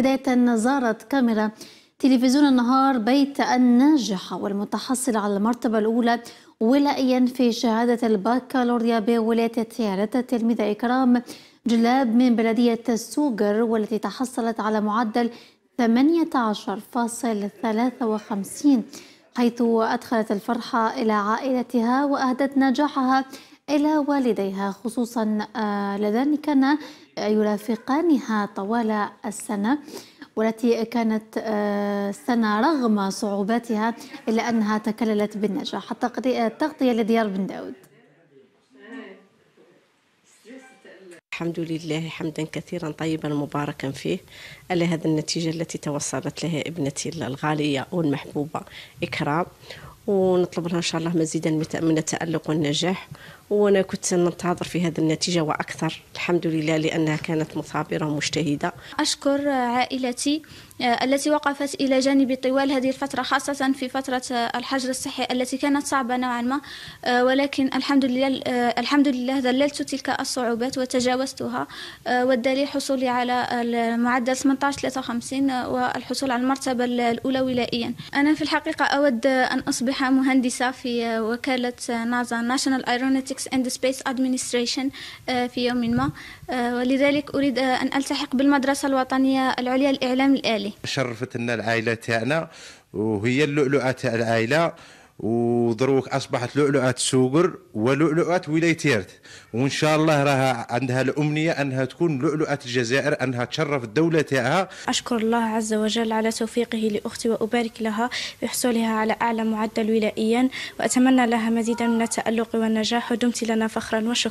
بداية زارت كاميرا تلفزيون النهار بيت الناجحة والمتحصل على المرتبة الأولى ولائيا في شهادة الباكالوريا بولاية عيالات التلميذة إكرام جلاب من بلدية السوجر والتي تحصلت على معدل 18.53 حيث أدخلت الفرحة إلى عائلتها وأهدت نجاحها إلى والديها خصوصا آه، لذان كان آه، يرافقانها طوال السنة والتي كانت آه، سنة رغم صعوباتها إلا أنها تكللت بالنجاح التغطية لديار بن داود الحمد لله حمدا كثيرا طيبا مباركا فيه على هذه النتيجة التي توصلت لها ابنتي الغالية والمحبوبة إكرام ونطلب لها إن شاء الله مزيدا من التألق والنجاح وانا كنت ننتظر في هذه النتيجه واكثر الحمد لله لانها كانت مثابره ومجتهده اشكر عائلتي آه، التي وقفت الى جانبي طوال هذه الفتره خاصه في فتره آه، الحجر الصحي التي كانت صعبه نوعا ما آه، ولكن الحمد لله الحمد لله ذللت تلك الصعوبات وتجاوزتها والدليل حصولي على المعدل 1853 والحصول على المرتبه الاولى ولائيا انا في الحقيقه اود ان اصبح مهندسه في وكاله نازا ناشونال ايرونتكس Physics and Space Administration آه، في يوم ما آه، ولذلك أريد آه، أن ألتحق بالمدرسة الوطنية العليا للإعلام الآلي شرفت لنا العائلة تاعنا وهي اللؤلؤة تاع العائلة ودروك اصبحت لؤلؤه سوقر ولؤلؤه ولايه وان شاء الله راها عندها الامنيه انها تكون لؤلؤه الجزائر انها تشرف الدوله تاعها اشكر الله عز وجل على توفيقه لاختي وابارك لها بحصولها على اعلى معدل ولائيا واتمنى لها مزيدا من التالق والنجاح ودمت لنا فخرا وشكرا